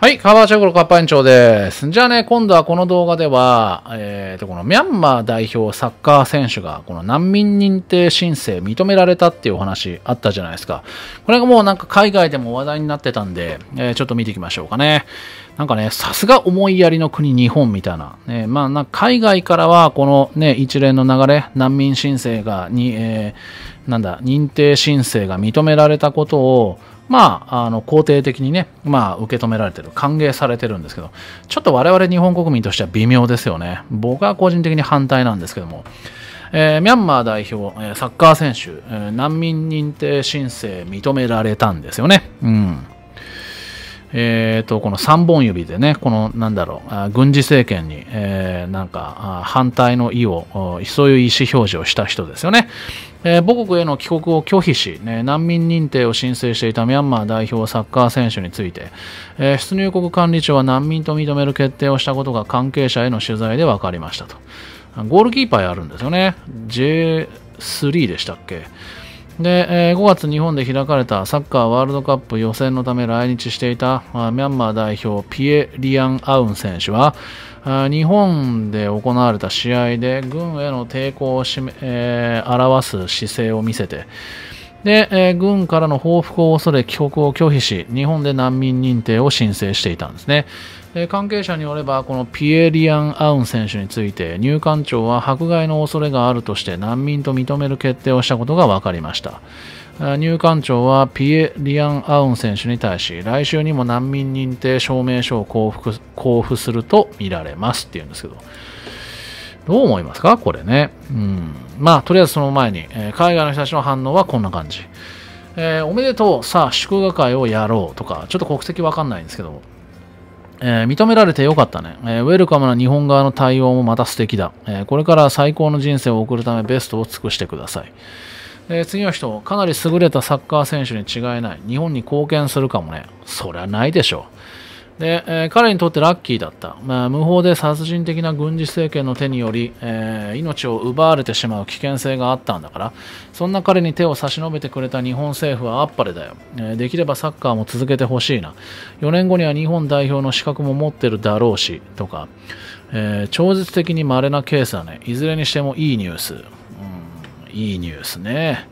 はい、カバーチョコロカッパ園長です。じゃあね、今度はこの動画では、えーと、このミャンマー代表サッカー選手が、この難民認定申請認められたっていうお話あったじゃないですか。これがもうなんか海外でも話題になってたんで、えー、ちょっと見ていきましょうかね。なんかね、さすが思いやりの国日本みたいな。ね、まあ、な海外からは、このね、一連の流れ、難民申請が、に、えー、なんだ、認定申請が認められたことを、まあ、あの、肯定的にね、まあ、受け止められてる、歓迎されてるんですけど、ちょっと我々日本国民としては微妙ですよね。僕は個人的に反対なんですけども。えー、ミャンマー代表、えサッカー選手、え難民認定申請認められたんですよね。うん。えーと、この3本指でね、このなんだろう、軍事政権に、えー、なんか反対の意を、そういう意思表示をした人ですよね。えー、母国への帰国を拒否し、ね、難民認定を申請していたミャンマー代表サッカー選手について、えー、出入国管理庁は難民と認める決定をしたことが関係者への取材で分かりましたと。ゴールキーパーやるんですよね。J3 でしたっけで、えー、5月日本で開かれたサッカーワールドカップ予選のため来日していたミャンマー代表ピエ・リアン・アウン選手は日本で行われた試合で軍への抵抗を、えー、表す姿勢を見せて、で、えー、軍からの報復を恐れ帰国を拒否し、日本で難民認定を申請していたんですね。え関係者によれば、このピエリアン・アウン選手について、入管庁は迫害の恐れがあるとして難民と認める決定をしたことが分かりました。入管庁はピエ・リアン・アウン選手に対し来週にも難民認定証明書を交付するとみられますっていうんですけどどう思いますかこれね。うん。まあ、とりあえずその前に、えー、海外の人たちの反応はこんな感じ。えー、おめでとう、さあ、祝賀会をやろうとか、ちょっと国籍わかんないんですけど、えー、認められてよかったね、えー、ウェルカムな日本側の対応もまた素敵だ。えこれから最高の人生を送るためベストを尽くしてください。え次の人、かなり優れたサッカー選手に違いない。日本に貢献するかもね。そりゃないでしょう。で、えー、彼にとってラッキーだった、まあ、無法で殺人的な軍事政権の手により、えー、命を奪われてしまう危険性があったんだからそんな彼に手を差し伸べてくれた日本政府はあっぱれだよ、えー、できればサッカーも続けてほしいな4年後には日本代表の資格も持ってるだろうしとか、えー、超絶的に稀なケースだねいずれにしてもいいニュース、うん、いいニュースね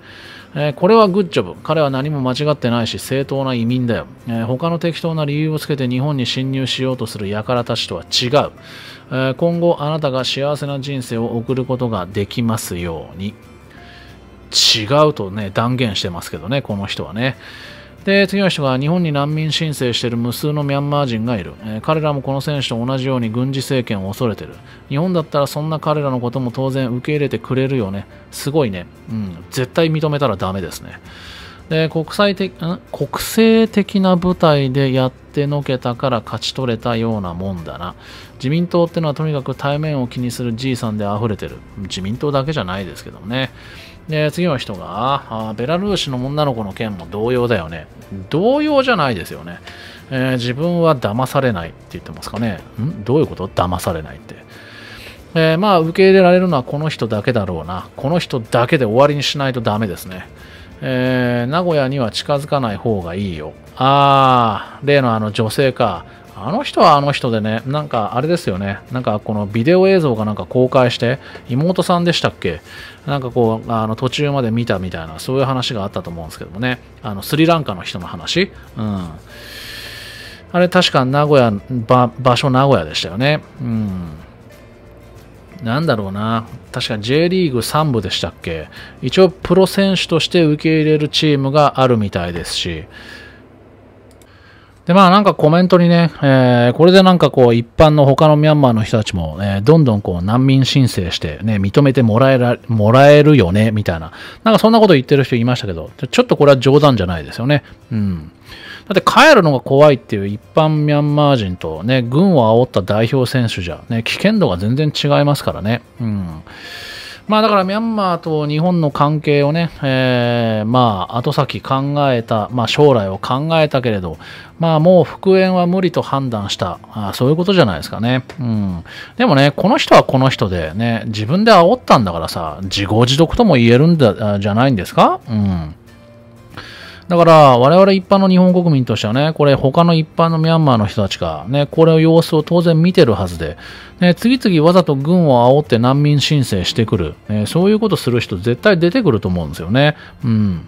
えー、これはグッジョブ。彼は何も間違ってないし、正当な移民だよ。えー、他の適当な理由をつけて日本に侵入しようとする輩たちとは違う、えー、今後、あなたが幸せな人生を送ることができますように。違うとね、断言してますけどね、この人はね。で次の人が日本に難民申請している無数のミャンマー人がいる、えー、彼らもこの選手と同じように軍事政権を恐れてる日本だったらそんな彼らのことも当然受け入れてくれるよねすごいね、うん、絶対認めたらダメですねで国際的国政的な舞台でやってのけたから勝ち取れたようなもんだな自民党ってのはとにかく対面を気にするじいさんで溢れてる自民党だけじゃないですけどもねで、次の人が、あベラルーシの女の子の件も同様だよね。同様じゃないですよね。えー、自分は騙されないって言ってますかね。んどういうこと騙されないって。えー、まあ、受け入れられるのはこの人だけだろうな。この人だけで終わりにしないとダメですね。えー、名古屋には近づかない方がいいよ。あー、例のあの女性か。あの人はあの人でね、なんかあれですよね、なんかこのビデオ映像がなんか公開して、妹さんでしたっけなんかこう、あの途中まで見たみたいな、そういう話があったと思うんですけどもね、あのスリランカの人の話、うん。あれ確か名古屋、場所名古屋でしたよね。うん。なんだろうな、確か J リーグ3部でしたっけ一応プロ選手として受け入れるチームがあるみたいですし、で、まあなんかコメントにね、えー、これでなんかこう一般の他のミャンマーの人たちも、えー、どんどんこう難民申請してね、認めてもらえら、もらえるよね、みたいな。なんかそんなこと言ってる人いましたけど、ちょっとこれは冗談じゃないですよね。うん。だって帰るのが怖いっていう一般ミャンマー人とね、軍を煽った代表選手じゃ、ね、危険度が全然違いますからね。うん。まあだからミャンマーと日本の関係をね、えー、まあ後先考えた、まあ将来を考えたけれど、まあもう復縁は無理と判断した、あそういうことじゃないですかね。うん。でもね、この人はこの人でね、自分で煽ったんだからさ、自業自得とも言えるんだ、じゃないんですかうん。だから、我々一般の日本国民としてはね、これ他の一般のミャンマーの人たちがね、これを様子を当然見てるはずで、ね、次々わざと軍を煽って難民申請してくる、ね、そういうことする人絶対出てくると思うんですよね。うん。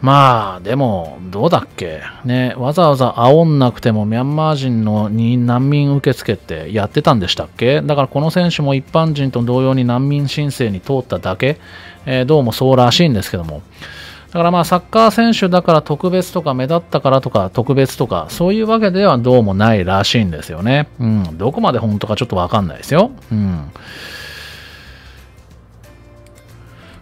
まあ、でも、どうだっけ。ね、わざわざ煽んなくてもミャンマー人のに難民受付ってやってたんでしたっけだからこの選手も一般人と同様に難民申請に通っただけ、えー、どうもそうらしいんですけども。だからまあサッカー選手だから特別とか目立ったからとか特別とかそういうわけではどうもないらしいんですよね。うん。どこまで本当かちょっとわかんないですよ。うん。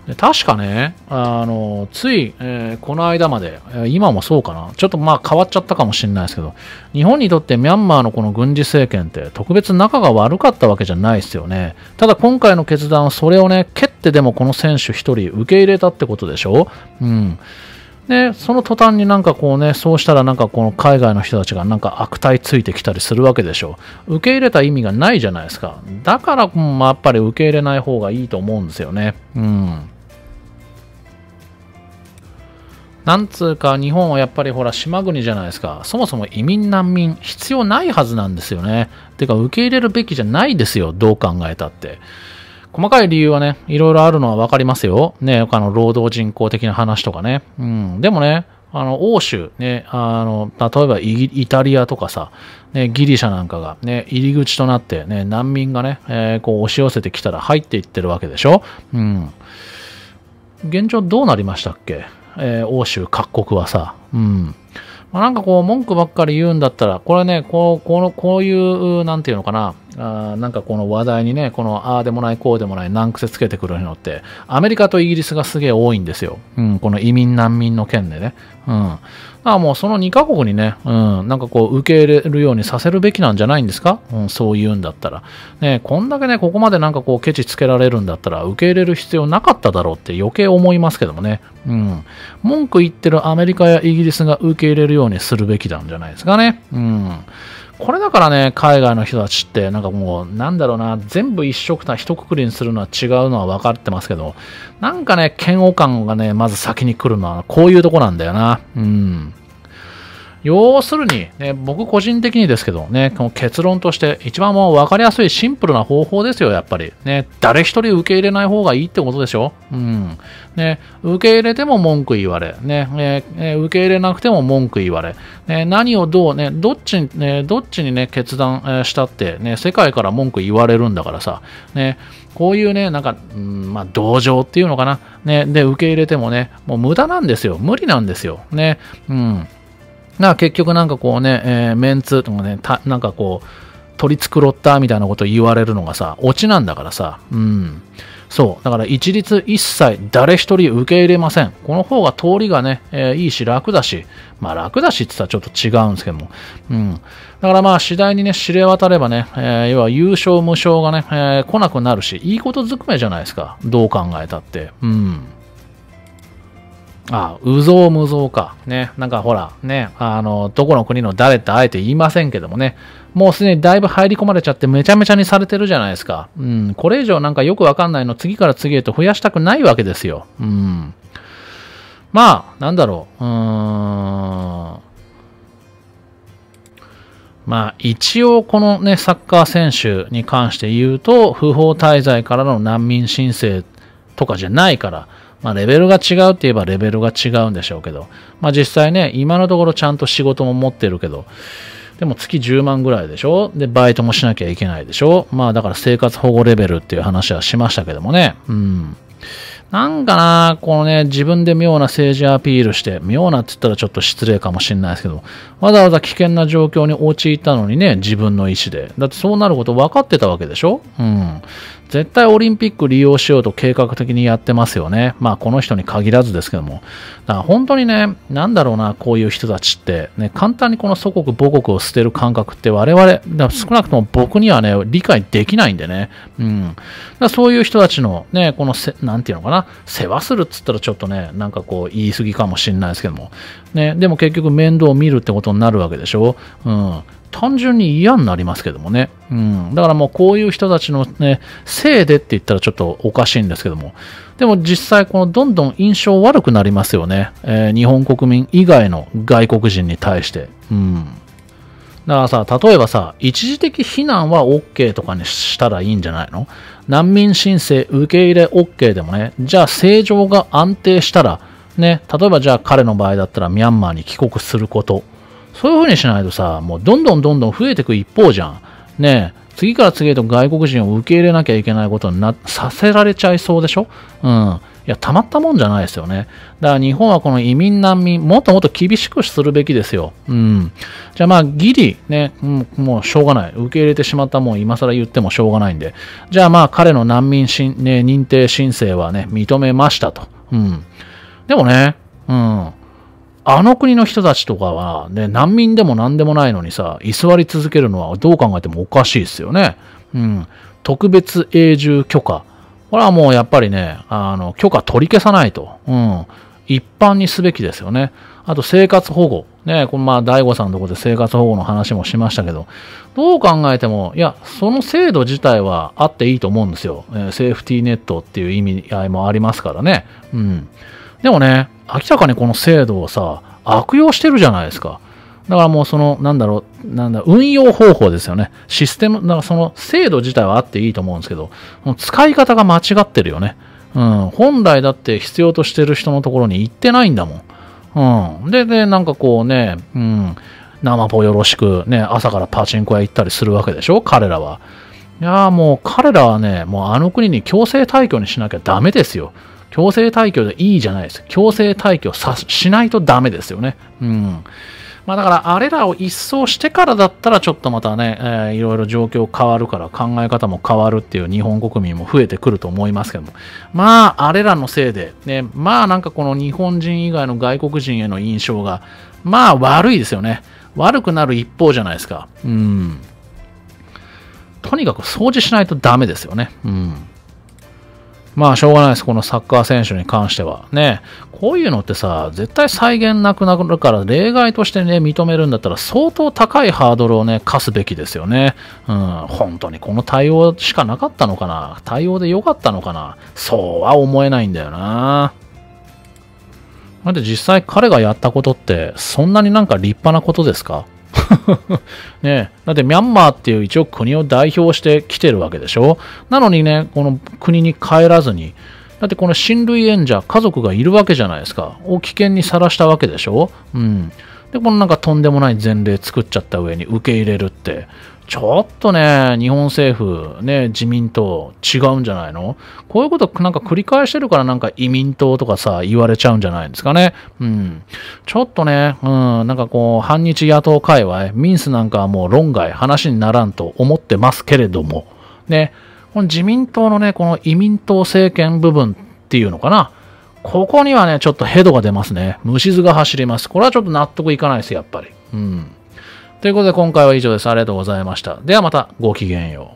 で確かね、あの、つい、えー、この間まで、今もそうかな、ちょっとまあ変わっちゃったかもしれないですけど、日本にとってミャンマーのこの軍事政権って特別仲が悪かったわけじゃないですよね。ただ今回の決断はそれをね、蹴ってでもこの選手1人受け入れたってことでしょうん。で、その途端になんかこうね、そうしたらなんかこの海外の人たちがなんか悪態ついてきたりするわけでしょう。受け入れた意味がないじゃないですか。だから、まあ、やっぱり受け入れない方がいいと思うんですよね。うん。なんつうか日本はやっぱりほら島国じゃないですか。そもそも移民難民必要ないはずなんですよね。てか受け入れるべきじゃないですよ。どう考えたって。細かい理由はね、いろいろあるのはわかりますよ。ね、他の、労働人口的な話とかね。うん。でもね、あの、欧州、ね、あの、例えばイタリアとかさ、ね、ギリシャなんかが、ね、入り口となって、ね、難民がね、えー、こう押し寄せてきたら入っていってるわけでしょうん。現状どうなりましたっけえー、欧州各国はさ、うん。まあ、なんかこう、文句ばっかり言うんだったら、これね、こう、この、こういう、なんていうのかな、あなんかこの話題にね、この、ああでもない、こうでもない、難癖つけてくるのって、アメリカとイギリスがすげえ多いんですよ。うん、この移民難民の件でね。うん。あもうその2カ国にね、うん、なんかこう受け入れるようにさせるべきなんじゃないんですか、うん、そういうんだったら。ね、こんだけね、ここまでなんかこうケチつけられるんだったら受け入れる必要なかっただろうって余計思いますけどもね。うん。文句言ってるアメリカやイギリスが受け入れるようにするべきなんじゃないですかね。うん。これだからね、海外の人たちって、なんかもう、なんだろうな、全部一色た、一括りにするのは違うのは分かってますけど、なんかね、嫌悪感がね、まず先に来るのは、こういうとこなんだよな。うん。要するに、ね、僕個人的にですけどね、この結論として、一番もう分かりやすいシンプルな方法ですよ、やっぱり。ね、誰一人受け入れない方がいいってことでしょうん。ね、受け入れても文句言われ。ね、え受け入れなくても文句言われ。ね、何をどうね、どっちに、ね、どっちにね、決断したって、ね、世界から文句言われるんだからさ。ね、こういうね、なんか、うん、まあ、同情っていうのかな。ね、で、受け入れてもね、もう無駄なんですよ。無理なんですよ。ね、うん。な結局なんかこうね、えー、メンツとかねたなんかこう取り繕ったみたいなこと言われるのがさオチなんだからさうんそうだから一律一切誰一人受け入れませんこの方が通りがね、えー、いいし楽だしまあ楽だしって言ったらちょっと違うんですけどもうんだからまあ次第にね知れ渡ればね、えー、要は優勝無償がね、え来なくなるしいいことずくめじゃないですかどう考えたってうんあ、うぞうむぞうか。ね。なんかほら、ね。あの、どこの国の誰ってあえて言いませんけどもね。もうすでにだいぶ入り込まれちゃってめちゃめちゃにされてるじゃないですか。うん。これ以上なんかよくわかんないの次から次へと増やしたくないわけですよ。うん。まあ、なんだろう。うーん。まあ、一応このね、サッカー選手に関して言うと、不法滞在からの難民申請とかじゃないから、まあ、レベルが違うって言えばレベルが違うんでしょうけど、まあ、実際ね、今のところちゃんと仕事も持ってるけど、でも月10万ぐらいでしょで、バイトもしなきゃいけないでしょまあだから生活保護レベルっていう話はしましたけどもね。うん。なんかな、このね、自分で妙な政治アピールして、妙なって言ったらちょっと失礼かもしれないですけど、わざわざ危険な状況に陥ったのにね、自分の意思で。だってそうなること分かってたわけでしょうん。絶対オリンピック利用しようと計画的にやってますよね。まあこの人に限らずですけども。だから本当にね、なんだろうな、こういう人たちって、ね、簡単にこの祖国、母国を捨てる感覚って我々、少なくとも僕にはね、理解できないんでね。うん。だそういう人たちのね、このせ、なんていうのかな、世話するっつったらちょっとね、なんかこう言い過ぎかもしれないですけども。ね、でも結局面倒を見るってことになるわけでしょ。うん。単純に嫌になりますけどもね。うん。だからもうこういう人たちのね、せいでって言ったらちょっとおかしいんですけども。でも実際このどんどん印象悪くなりますよね。えー、日本国民以外の外国人に対して。うん。だからさ、例えばさ、一時的避難は OK とかにしたらいいんじゃないの難民申請受け入れ OK でもね、じゃあ正常が安定したら、ね、例えばじゃあ彼の場合だったらミャンマーに帰国することそういう風にしないとさ、もうどんどんどんどん増えていく一方じゃん。ねえ、次から次へと外国人を受け入れなきゃいけないことにな、させられちゃいそうでしょうん。いや、たまったもんじゃないですよね。だから日本はこの移民難民、もっともっと厳しくするべきですよ。うん。じゃあまあ、ギリ、ね、うん、もうしょうがない。受け入れてしまったもん今更言ってもしょうがないんで。じゃあまあ、彼の難民しん、ね、認定申請はね、認めましたと。うん。でもね、うん。あの国の人たちとかは、ね、難民でも何でもないのにさ、居座り続けるのはどう考えてもおかしいですよね。うん。特別永住許可。これはもうやっぱりね、あの、許可取り消さないと。うん。一般にすべきですよね。あと生活保護。ね、このまあ、大悟さんのところで生活保護の話もしましたけど、どう考えても、いや、その制度自体はあっていいと思うんですよ。えー、セーフティーネットっていう意味合いもありますからね。うん。でもね、明らかにこの制度をさ、悪用してるじゃないですか。だからもうその、なんだろう、なんだ、運用方法ですよね。システム、だからその制度自体はあっていいと思うんですけど、使い方が間違ってるよね。うん。本来だって必要としてる人のところに行ってないんだもん。うん。で、で、なんかこうね、うん、生ぽよろしく、ね、朝からパチンコ屋行ったりするわけでしょ彼らは。いやもう彼らはね、もうあの国に強制退去にしなきゃダメですよ。強制退去でいいじゃないです。強制退去さしないとダメですよね。うん。まあだから、あれらを一掃してからだったら、ちょっとまたね、えー、いろいろ状況変わるから、考え方も変わるっていう日本国民も増えてくると思いますけども。まあ、あれらのせいで、ね、まあなんかこの日本人以外の外国人への印象が、まあ悪いですよね。悪くなる一方じゃないですか。うん。とにかく掃除しないとダメですよね。うん。まあ、しょうがないです。このサッカー選手に関しては。ね。こういうのってさ、絶対再現なくなるから、例外としてね、認めるんだったら、相当高いハードルをね、課すべきですよね。うん、本当にこの対応しかなかったのかな対応で良かったのかなそうは思えないんだよな。だって実際彼がやったことって、そんなになんか立派なことですかね、だってミャンマーっていう一応国を代表して来てるわけでしょなのにね、この国に帰らずに、だってこの親類縁者、家族がいるわけじゃないですか。を危険にさらしたわけでしょうん。で、このなんかとんでもない前例作っちゃった上に受け入れるって。ちょっとね、日本政府、ね、自民党、違うんじゃないのこういうことなんか繰り返してるから、なんか移民党とかさ、言われちゃうんじゃないんですかね。うん。ちょっとね、うん、なんかこう、反日野党界隈、ミンスなんかはもう論外、話にならんと思ってますけれども、ね、この自民党のね、この移民党政権部分っていうのかな、ここにはね、ちょっとヘドが出ますね。虫図が走ります。これはちょっと納得いかないです、やっぱり。うん。ということで今回は以上です。ありがとうございました。ではまたごきげんよう。